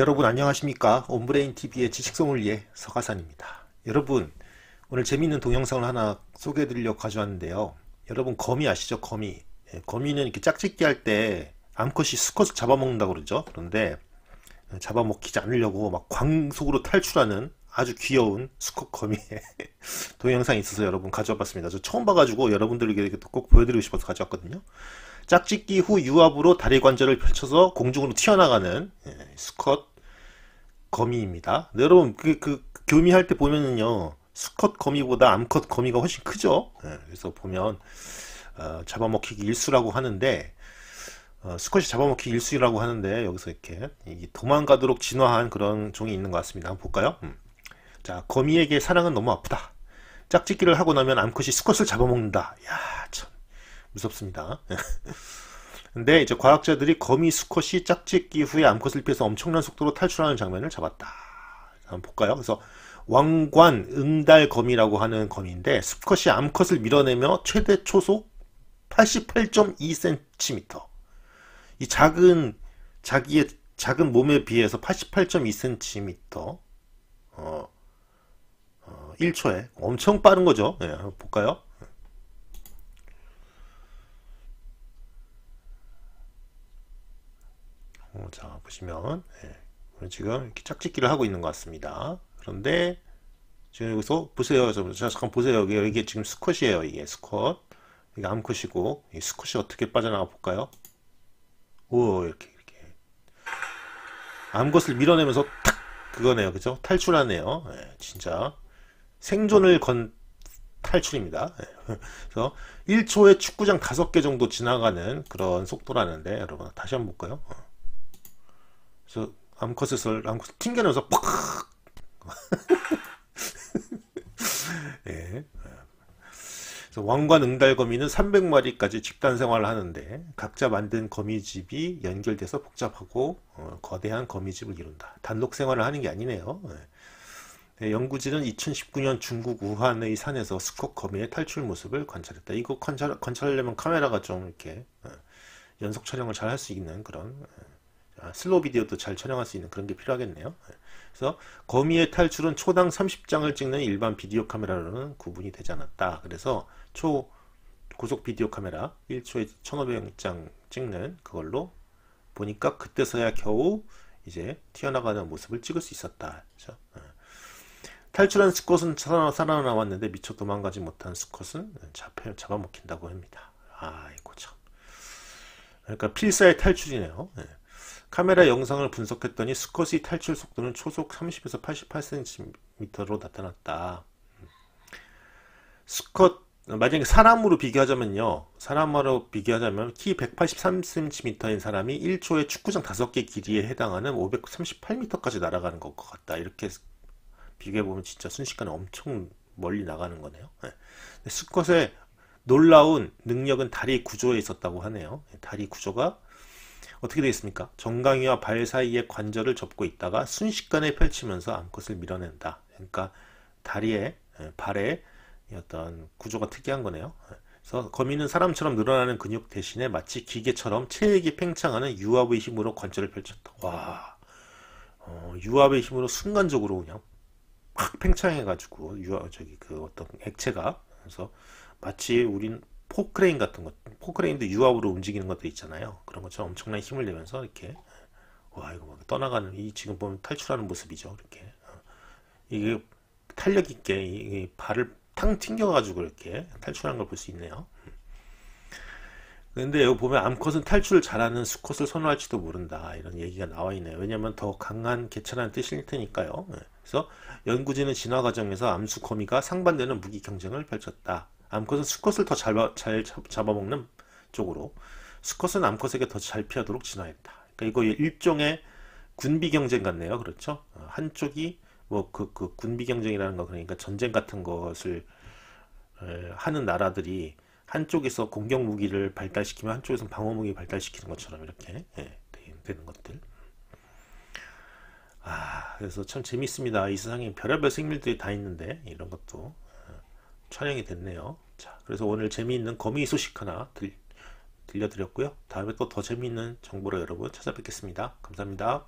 여러분 안녕하십니까 온브레인 TV의 지식 소믈리에 서가산입니다. 여러분 오늘 재미있는 동영상을 하나 소개해드리려고 가져왔는데요. 여러분 거미 아시죠? 거미. 예, 거미는 이렇게 짝짓기 할 때 암컷이 수컷을 잡아먹는다고 그러죠. 그런데 잡아먹히지 않으려고 막 광속으로 탈출하는 아주 귀여운 수컷 거미의 동영상이 있어서 여러분 가져와봤습니다. 저 처음 봐가지고 여러분들에게 꼭 보여드리고 싶어서 가져왔거든요. 짝짓기 후 유압으로 다리 관절을 펼쳐서 공중으로 튀어나가는 예, 수컷 거미입니다. 네, 여러분 그, 그 교미할 때 보면은요 수컷 거미보다 암컷 거미가 훨씬 크죠. 네, 그래서 보면 어, 잡아먹히기 일수라고 하는데 어, 수컷이 잡아먹기 일수라고 하는데 여기서 이렇게 도망가도록 진화한 그런 종이 있는 것 같습니다. 한번 볼까요? 음. 자 거미에게 사랑은 너무 아프다. 짝짓기를 하고 나면 암컷이 수컷을 잡아먹는다. 야참 무섭습니다. 근데 이제 과학자들이 거미 수컷이 짝짓기 후에 암컷을 피해서 엄청난 속도로 탈출하는 장면을 잡았다. 한번 볼까요? 그래서 왕관 응달거미라고 하는 거미인데 수컷이 암컷을 밀어내며 최대 초속 88.2cm. 이 작은 자기의 작은 몸에 비해서 88.2cm. 어, 어 1초에 엄청 빠른 거죠. 예, 한번 볼까요? 어, 자 보시면 예, 지금 이렇게 짝짓기를 하고 있는 것 같습니다. 그런데 지금 여기서 보세요. 자, 잠깐 보세요. 이게, 이게 지금 스컷이에요. 이게 스컷. 이게 암컷이고 이 스컷이 어떻게 빠져나가 볼까요? 오 이렇게 이렇게 암컷을 밀어내면서 탁 그거네요. 그죠? 탈출하네요. 예, 진짜 생존을 건 탈출입니다. 예. 그래서 1초에 축구장 5개 정도 지나가는 그런 속도라는데 여러분 다시 한번 볼까요? 어. 그래서 암컷을 암컷 튕겨내서 팍. 예. 그래서 왕관 응달 거미는 300마리까지 집단 생활을 하는데 각자 만든 거미집이 연결돼서 복잡하고 어, 거대한 거미집을 이룬다. 단독 생활을 하는 게 아니네요. 예. 네, 연구진은 2019년 중국 우한의 산에서 수컷 거미의 탈출 모습을 관찰했다. 이거 관찰 관찰하려면 카메라가 좀 이렇게 어, 연속 촬영을 잘 할 수 있는 그런 예. 아, 슬로우 비디오도 잘 촬영할 수 있는 그런 게 필요하겠네요. 예. 그래서 거미의 탈출은 초당 30장을 찍는 일반 비디오 카메라로는 구분이 되지 않았다. 그래서 초 고속 비디오 카메라 1초에 1500장 찍는 그걸로 보니까 그때서야 겨우 이제 튀어나가는 모습을 찍을 수 있었다. 그렇죠? 예. 탈출한 스콧은 살아나왔는데 미처 도망가지 못한 스콧은 잡혀, 잡아먹힌다고 합니다. 아이고 참. 그러니까 필사의 탈출이네요. 예. 카메라 영상을 분석했더니 스컷이 탈출 속도는 초속 30에서 88cm로 나타났다. 스컷 만약에 사람으로 비교하자면요. 사람으로 비교하자면 키 183cm인 사람이 1초에 축구장 5개 길이에 해당하는 538m까지 날아가는 것 같다. 이렇게 비교해보면 진짜 순식간에 엄청 멀리 나가는 거네요. 네. 예. 스컷의 놀라운 능력은 다리 구조에 있었다고 하네요. 예, 다리 구조가 어떻게 되어 있습니까? 정강이와 발 사이의 관절을 접고 있다가 순식간에 펼치면서 암컷을 밀어낸다. 그러니까 다리에 예, 발에 어떤 구조가 특이한 거네요. 그래서 거미는 사람처럼 늘어나는 근육 대신에 마치 기계처럼 체액이 팽창하는 유압의 힘으로 관절을 펼쳤다. 와, 어, 유압의 힘으로 순간적으로 그냥 팽창해가지고 유압 저기 그 어떤 액체가 그래서 마치 우린 포크레인 같은 것, 포크레인도 유압으로 움직이는 것도 있잖아요. 그런 것처럼 엄청난 힘을 내면서 이렇게 와 이거 막 떠나가는 이 지금 보면 탈출하는 모습이죠. 이렇게 어. 이게 탄력 있게 이 발을 탕 튕겨가지고 이렇게 탈출한 걸 볼 수 있네요. 근데 여기 보면 암컷은 탈출을 잘하는 수컷을 선호할지도 모른다 이런 얘기가 나와 있네요 왜냐하면 더 강한 개체라는 뜻일 테니까요 네. 그래서 연구진은 진화 과정에서 암수 거미가 상반되는 무기 경쟁을 펼쳤다 암컷은 수컷을 더 잘 잡아먹는 쪽으로 수컷은 암컷에게 더 잘 피하도록 진화했다. 그러니까 이거 일종의 군비 경쟁 같네요. 그렇죠? 어, 한쪽이 뭐그 그, 그 군비 경쟁이라는 거 그러니까 전쟁 같은 것을 하는 나라들이 한쪽에서 공격 무기를 발달시키면 한쪽에서 방어 무기 발달시키는 것처럼 이렇게 예, 되는 것들. 아, 그래서 참 재밌습니다. 이 세상에 별의별 생물들이 다 있는데 이런 것도 촬영이 됐네요. 자, 그래서 오늘 재미있는 거미 소식 하나 들, 들려드렸고요. 다음에 또 더 재미있는 정보로 여러분 찾아뵙겠습니다. 감사합니다.